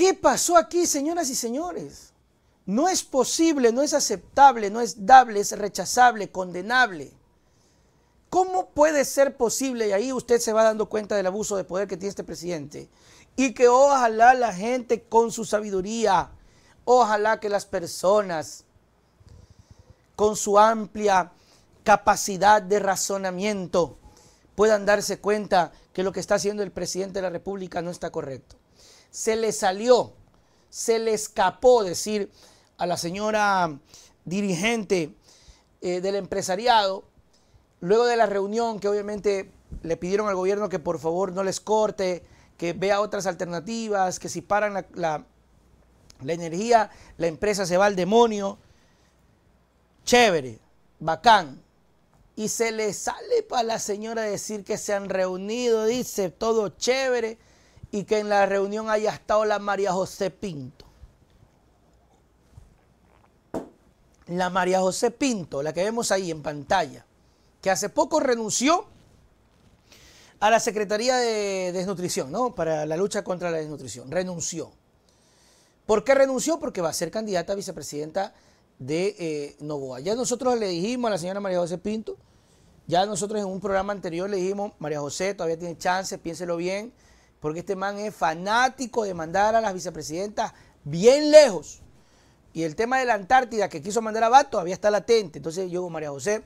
¿Qué pasó aquí, señoras y señores? No es posible, no es aceptable, no es dable, es rechazable, condenable. ¿Cómo puede ser posible, y ahí usted se va dando cuenta del abuso de poder que tiene este presidente, y que ojalá la gente con su sabiduría, ojalá que las personas con su amplia capacidad de razonamiento puedan darse cuenta que lo que está haciendo el presidente de la República no está correcto se le salió, se le escapó decir a la señora dirigente eh, del empresariado, luego de la reunión que obviamente le pidieron al gobierno que por favor no les corte, que vea otras alternativas, que si paran la energía, la empresa se va al demonio. Chévere, bacán, y se le sale para la señora decir que se han reunido, dice todo chévere, y que en la reunión haya estado la María José Pinto. La María José Pinto, la que vemos ahí en pantalla, que hace poco renunció a la Secretaría de Desnutrición, ¿no? Para la lucha contra la desnutrición. Renunció. ¿Por qué renunció? Porque va a ser candidata a vicepresidenta de eh, Novoa. Ya nosotros le dijimos a la señora María José Pinto, ya nosotros en un programa anterior le dijimos, María José, todavía tiene chance, piénselo bien, porque este man es fanático de mandar a las vicepresidentas bien lejos. Y el tema de la Antártida que quiso mandar a Bato todavía está latente. Entonces yo, María José,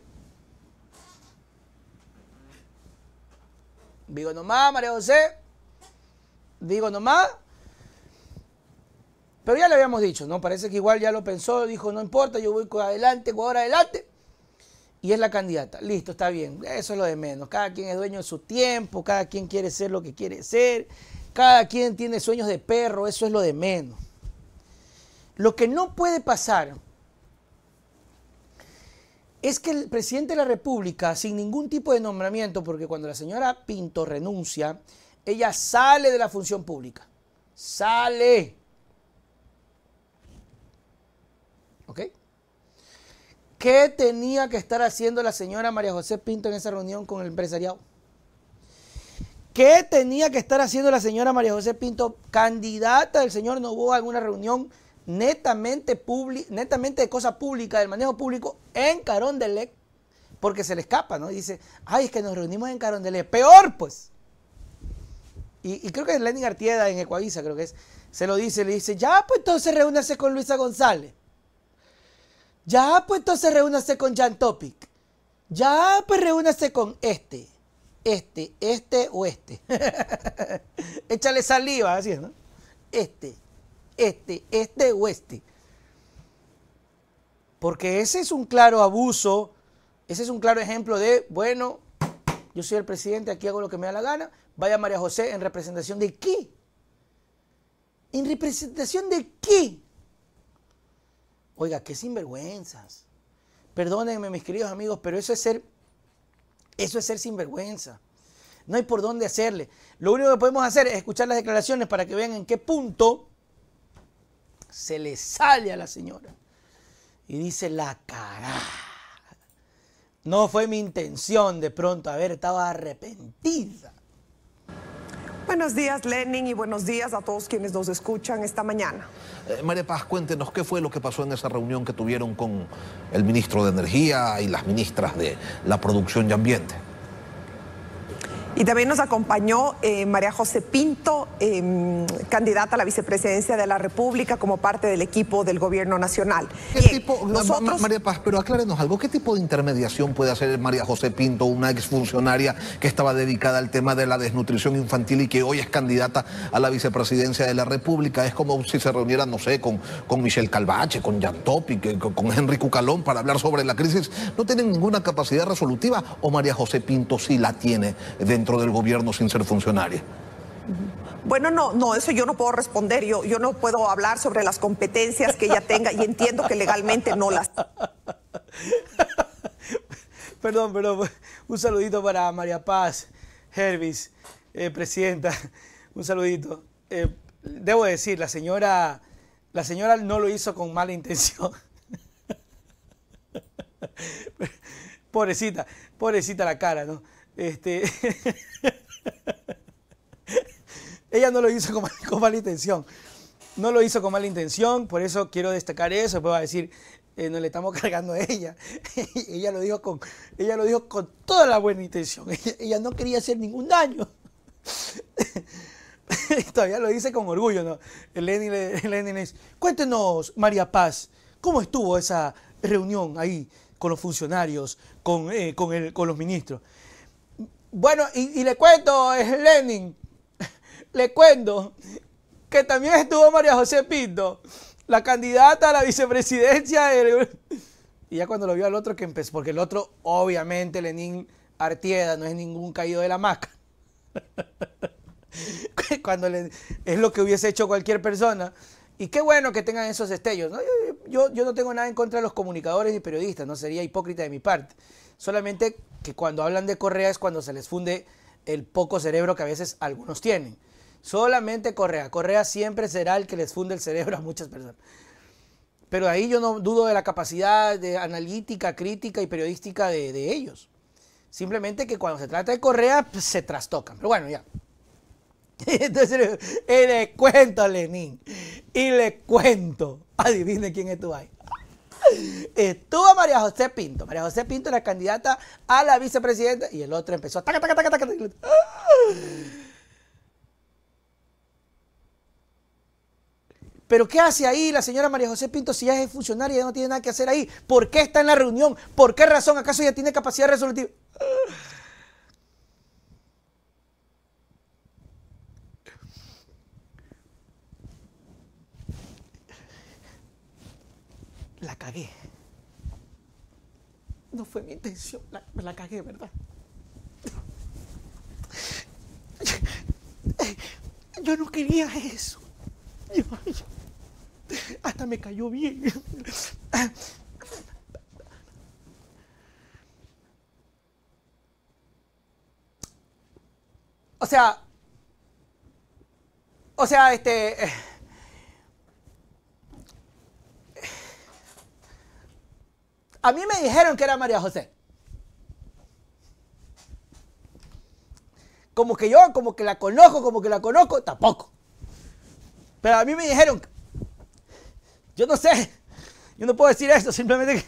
digo nomás, María José, digo nomás. Pero ya le habíamos dicho, ¿no? Parece que igual ya lo pensó, dijo, no importa, yo voy adelante, ahora adelante y es la candidata. Listo, está bien. Eso es lo de menos. Cada quien es dueño de su tiempo, cada quien quiere ser lo que quiere ser, cada quien tiene sueños de perro, eso es lo de menos. Lo que no puede pasar es que el presidente de la República, sin ningún tipo de nombramiento, porque cuando la señora Pinto renuncia, ella sale de la función pública. Sale. ¿Qué tenía que estar haciendo la señora María José Pinto en esa reunión con el empresariado? ¿Qué tenía que estar haciendo la señora María José Pinto, candidata del señor ¿No hubo alguna reunión netamente, netamente de cosa pública, del manejo público, en Carondelet? Porque se le escapa, ¿no? dice, ay, es que nos reunimos en Carondelet. Peor, pues. Y, creo que es Lenin Artieda en Ecuavisa, creo que es, se lo dice, le dice, ya, pues entonces reúnase con Luisa González. Ya, pues entonces reúnase con Jan Topic. Ya, pues reúnase con este. Este, este o este. Échale saliva, así, ¿no? Este, este, este o este. Porque ese es un claro abuso, ese es un claro ejemplo de, bueno, yo soy el presidente, aquí hago lo que me da la gana, vaya María José en representación de quién. ¿En representación de quién. Oiga, qué sinvergüenzas. Perdónenme, mis queridos amigos, pero eso es ser, eso es ser sinvergüenza. No hay por dónde hacerle. Lo único que podemos hacer es escuchar las declaraciones para que vean en qué punto se le sale a la señora. Y dice la cara. No fue mi intención de pronto haber estado arrepentida. Buenos días, Lenin, y buenos días a todos quienes nos escuchan esta mañana. Eh, María Paz, cuéntenos qué fue lo que pasó en esa reunión que tuvieron con el ministro de Energía y las ministras de la Producción y Ambiente. Y también nos acompañó eh, María José Pinto, eh, candidata a la vicepresidencia de la República como parte del equipo del gobierno nacional. ¿Qué tipo, nosotros... María Paz, pero aclárenos algo, ¿qué tipo de intermediación puede hacer María José Pinto, una exfuncionaria que estaba dedicada al tema de la desnutrición infantil y que hoy es candidata a la vicepresidencia de la República? Es como si se reuniera, no sé, con, con Michelle Calvache, con Jan Topi, eh, con, Enrico Henry para hablar sobre la crisis. No tienen ninguna capacidad resolutiva o María José Pinto sí la tiene dentro dentro del gobierno sin ser funcionaria? Bueno, no, no, eso yo no puedo responder. Yo, yo no puedo hablar sobre las competencias que ella tenga y entiendo que legalmente no las. Perdón, pero un saludito para María Paz, Hervis, eh, presidenta. Un saludito. Eh, debo decir, la señora, la señora no lo hizo con mala intención. pobrecita, pobrecita la cara, ¿no? Este, ella no lo hizo con, mala intención. No lo hizo con mala intención, por eso quiero destacar eso. puedo a decir, eh, no le estamos cargando a ella. ella, lo dijo con, ella lo dijo con toda la buena intención. Ella, no quería hacer ningún daño. Todavía lo dice con orgullo, ¿no? le, dice, cuéntenos, María Paz, ¿cómo estuvo esa reunión ahí con los funcionarios, con, eh, con los ministros? Bueno, y, le cuento, es Lenin, le cuento que también estuvo María José Pinto, la candidata a la vicepresidencia Y ya cuando lo vio al otro que empezó, porque el otro, obviamente, Lenin Artieda, no es ningún caído de la maca. cuando le, es lo que hubiese hecho cualquier persona. Y qué bueno que tengan esos destellos. Yo, yo, no tengo nada en contra de los comunicadores y periodistas, no sería hipócrita de mi parte. Solamente que cuando hablan de Correa es cuando se les funde el poco cerebro que a veces algunos tienen. Solamente Correa. Correa siempre será el que les funde el cerebro a muchas personas. Pero ahí yo no dudo de la capacidad de analítica, crítica y periodística de, ellos. Simplemente que cuando se trata de Correa, pues, se trastocan. Pero bueno, ya. Entonces, y eh, le cuento a Lenín. Y le cuento. Adivine quién estuvo ahí. Estuvo María José Pinto. María José Pinto era candidata a la vicepresidenta. Y el otro empezó taca, taca, Pero ¿qué hace ahí la señora María José Pinto si ya es funcionaria y no tiene nada que hacer ahí? ¿Por qué está en la reunión? ¿Por qué razón? ¿Acaso ella tiene capacidad resolutiva? La, me la cagué, ¿verdad? Yo no quería eso. hasta me cayó bien. O sea, o sea, este... Eh, a mí me dijeron que era María José. como que yo, como que la conozco, como que la conozco, tampoco. Pero a mí me dijeron, yo no sé, yo no puedo decir esto, simplemente que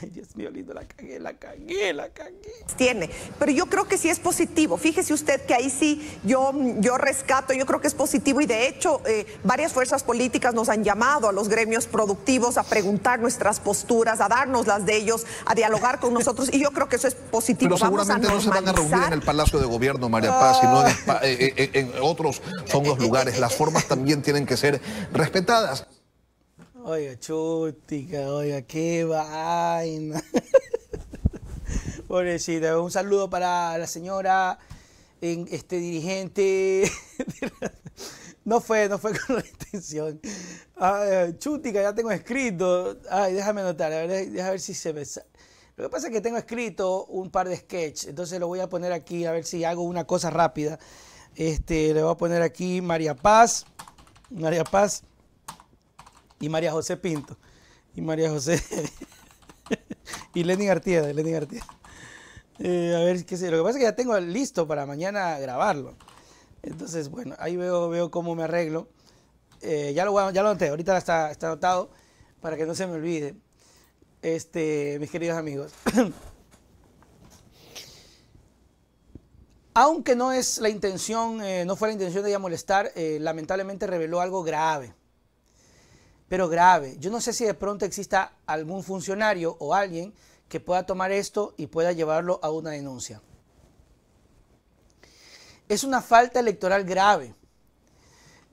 Ay, Dios mío, lindo, la cagué, la cagué, la cagué. Tiene, pero yo creo que sí es positivo. Fíjese usted que ahí sí yo, yo rescato, yo creo que es positivo y de hecho eh, varias fuerzas políticas nos han llamado a los gremios productivos a preguntar nuestras posturas, a darnos las de ellos, a dialogar con nosotros y yo creo que eso es positivo. Pero seguramente no se van a reunir en el Palacio de Gobierno, María Paz, sino en, eh, eh, otros son lugares. Las formas también tienen que ser respetadas. Oiga, Chutica, oiga, qué vaina. Pobrecita, un saludo para la señora, este dirigente. no fue, no fue con la intención. Chutica ya tengo escrito. Ay, déjame anotar, a ver, déjame ver si se me Lo que pasa es que tengo escrito un par de sketches, entonces lo voy a poner aquí, a ver si hago una cosa rápida. Este, le voy a poner aquí María Paz. María Paz y María José Pinto. Y María José. y Lenin Artieda, Lenin Artieda. Eh, a ver qué sé. Lo que pasa es que ya tengo listo para mañana grabarlo. Entonces, bueno, ahí veo, veo cómo me arreglo. Eh, ya, lo, ya lo anoté, ahorita está, está anotado para que no se me olvide. Este, mis queridos amigos. Aunque no es la intención, eh, no fue la intención de ella molestar, lamentablemente reveló algo grave pero grave. Yo no sé si de pronto exista algún funcionario o alguien que pueda tomar esto y pueda llevarlo a una denuncia. Es una falta electoral grave.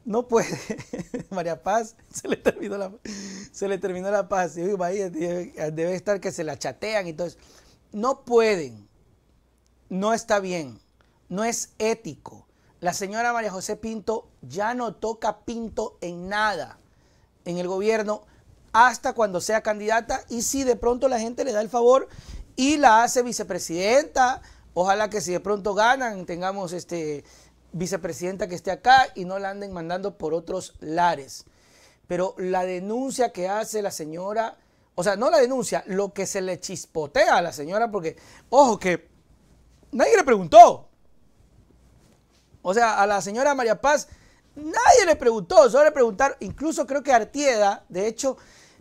No puede. María Paz, se le terminó la, se le terminó la paz. debe estar que se la chatean y todo No pueden. No está bien. No es ético. La señora María José Pinto ya no toca Pinto en nada en el gobierno hasta cuando sea candidata y si de pronto la gente le da el favor y la hace vicepresidenta, ojalá que si de pronto ganan tengamos este vicepresidenta que esté acá y no la anden mandando por otros lares. Pero la denuncia que hace la señora, o sea, no la denuncia, lo que se le chispotea a la señora porque ojo que nadie le preguntó. O sea, a la señora María Paz Nadie le preguntó, solo le preguntaron, incluso creo que Artieda, de hecho,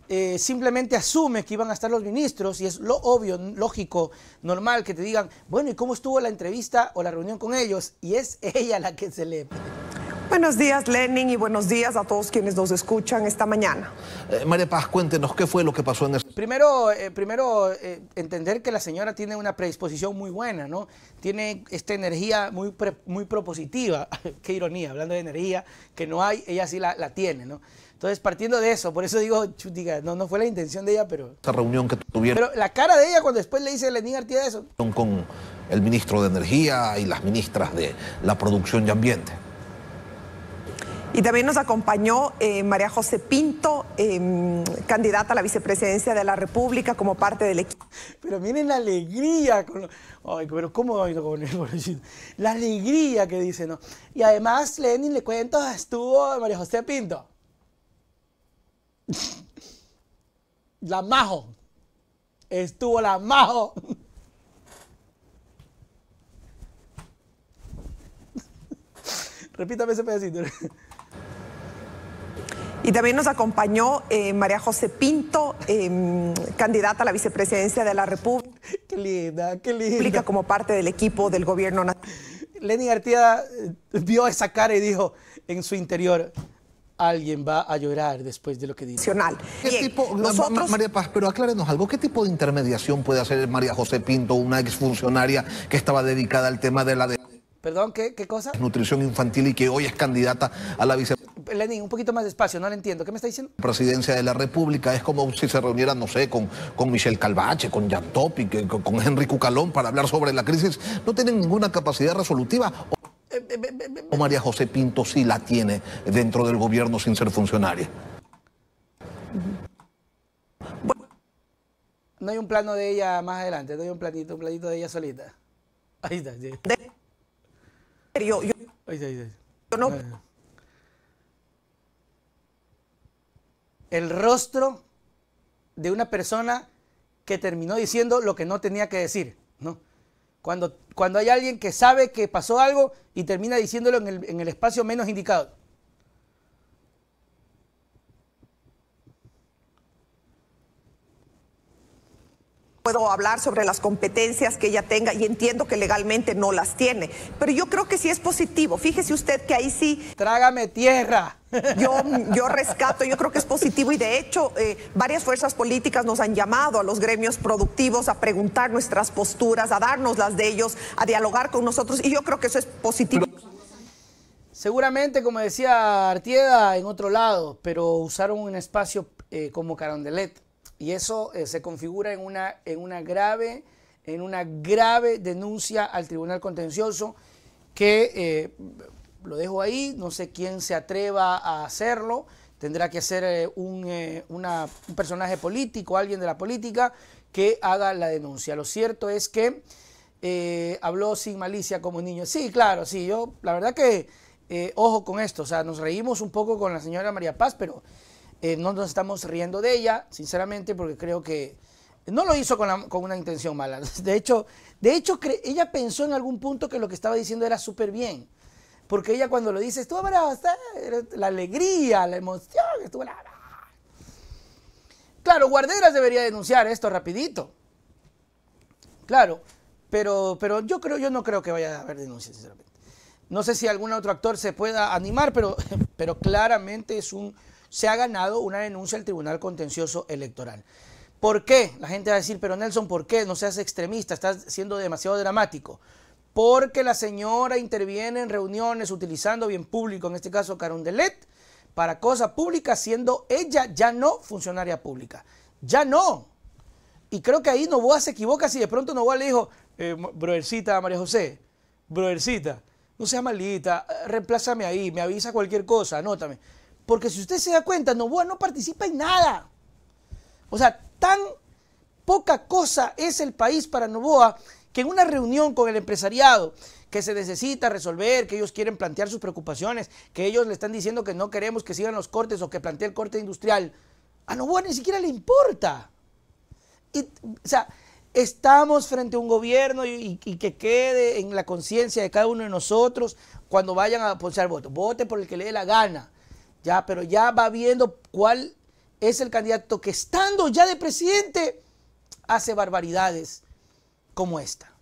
eh, simplemente asume que iban a estar los ministros y es lo obvio, lógico, normal que te digan, bueno, ¿y cómo estuvo la entrevista o la reunión con ellos? Y es ella la que se le... Buenos días, Lenin, y buenos días a todos quienes nos escuchan esta mañana. Eh, María Paz, cuéntenos qué fue lo que pasó en el... Primero, eh, primero eh, entender que la señora tiene una predisposición muy buena, ¿no? Tiene esta energía muy, muy propositiva. qué ironía, hablando de energía que no hay, ella sí la, tiene, ¿no? Entonces, partiendo de eso, por eso digo, no, no fue la intención de ella, pero... Esta reunión que tuvieron... Pero la cara de ella cuando después le dice a Lenín de eso... Con el ministro de Energía y las ministras de la Producción y Ambiente. Y también nos acompañó eh, María José Pinto, eh, candidata a la vicepresidencia de la República como parte del equipo. Pero miren la alegría, con... Ay, pero ¿cómo con La alegría que dice, ¿no? Y además, Lenin, le cuento, estuvo María José Pinto. La Majo. Estuvo la Majo. Repítame ese pedacito. Y también nos acompañó eh, María José Pinto, eh, candidata a la vicepresidencia de la República. Qué linda, qué linda. Explica como parte del equipo del gobierno nacional. Lenny Artía eh, vio esa cara y dijo en su interior, alguien va a llorar después de lo que dice. ¿Qué tipo, nosotros... María Paz, pero aclárenos algo, ¿qué tipo de intermediación puede hacer María José Pinto, una exfuncionaria que estaba dedicada al tema de la... Perdón, ¿qué, ¿qué, cosa? Nutrición infantil y que hoy es candidata a la vicepresidencia. Lenín, un poquito más despacio, no le entiendo. ¿Qué me está diciendo? Presidencia de la República es como si se reunieran, no sé, con, Michelle Calvache, con Jan y con, Henry Cucalón para hablar sobre la crisis. No tienen ninguna capacidad resolutiva. O eh, eh, eh, María José Pinto sí la tiene dentro del gobierno sin ser funcionaria. No hay un plano de ella más adelante, no hay un planito, un planito de ella solita. Ahí está, sí. Yo, yo, ahí ahí Yo no. el rostro de una persona que terminó diciendo lo que no tenía que decir, ¿no? Cuando, cuando hay alguien que sabe que pasó algo y termina diciéndolo en el espacio menos indicado. puedo hablar sobre las competencias que ella tenga y entiendo que legalmente no las tiene, pero yo creo que sí es positivo. Fíjese usted que ahí sí... Trágame tierra. Yo, yo rescato, yo creo que es positivo y de hecho eh, varias fuerzas políticas nos han llamado a los gremios productivos a preguntar nuestras posturas, a darnos las de ellos, a dialogar con nosotros y yo creo que eso es positivo. Seguramente, como decía Artieda, en otro lado, pero usaron un espacio eh, como Carondelet y eso eh, se configura en una, en una grave en una grave denuncia al Tribunal Contencioso que eh, lo dejo ahí, no sé quién se atreva a hacerlo, tendrá que ser eh, un, un, personaje político, alguien de la política, que haga la denuncia. Lo cierto es que habló sin malicia como niño. Sí, claro, sí, yo la verdad que, ojo con esto, o sea, nos reímos un poco con la señora María Paz, pero eh, no nos estamos riendo de ella, sinceramente, porque creo que no lo hizo con, una intención mala. De hecho, de hecho ella pensó en algún punto que lo que estaba diciendo era súper bien. Porque ella cuando lo dice, estuvo brava, la alegría, la emoción, estuvo Claro, Guarderas debería denunciar esto rapidito. Claro, pero, pero yo, creo, yo no creo que vaya a haber denuncias, sinceramente. No sé si algún otro actor se pueda animar, pero, pero claramente es un se ha ganado una denuncia al Tribunal Contencioso Electoral. ¿Por qué? La gente va a decir, pero Nelson, ¿por qué? No seas extremista, estás siendo demasiado dramático. Porque la señora interviene en reuniones utilizando bien público, en este caso Carondelet, para cosas públicas, siendo ella ya no funcionaria pública. Ya no. Y creo que ahí Novoa se equivoca si de pronto Novoa le dijo, eh, María José, broercita, no seas maldita, eh, reemplázame ahí, me avisa cualquier cosa, anótame. Porque si usted se da cuenta, Novoa no participa en nada. O sea, tan poca cosa es el país para Novoa que en una reunión con el empresariado que se necesita resolver, que ellos quieren plantear sus preocupaciones, que ellos le están diciendo que no queremos que sigan los cortes o que plantee el corte industrial, a Novoa ni siquiera le importa. o sea, estamos frente a un gobierno y, que quede en la conciencia de cada uno de nosotros cuando vayan a poner voto. Vote por el que le dé la gana. Ya, pero ya va viendo cuál es el candidato que estando ya de presidente hace barbaridades como esta.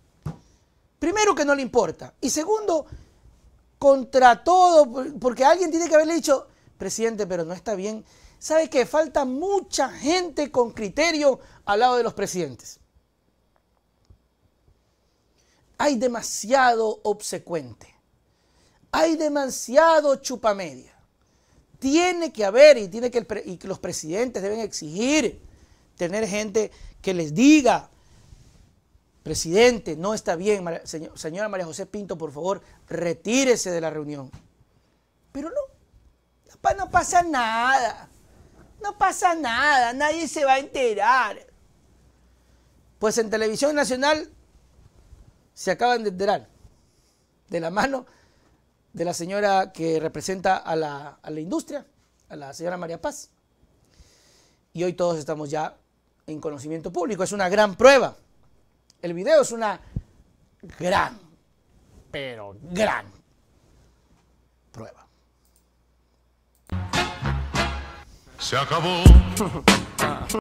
Primero que no le importa. Y segundo, contra todo, porque alguien tiene que haberle dicho, presidente, pero no está bien. ¿Sabe que falta mucha gente con criterio al lado de los presidentes? Hay demasiado obsecuente. Hay demasiado chupamedia tiene que haber y, tiene que, los presidentes deben exigir tener gente que les diga, presidente, no está bien, señora María José Pinto, por favor, retírese de la reunión. Pero no, no pasa nada, no pasa nada, nadie se va a enterar. Pues en Televisión Nacional se acaban de enterar de la mano de la señora que representa a la, industria, a la señora María Paz. Y hoy todos estamos ya en conocimiento público. Es una gran prueba. El video es una gran, pero gran prueba. Se acabó.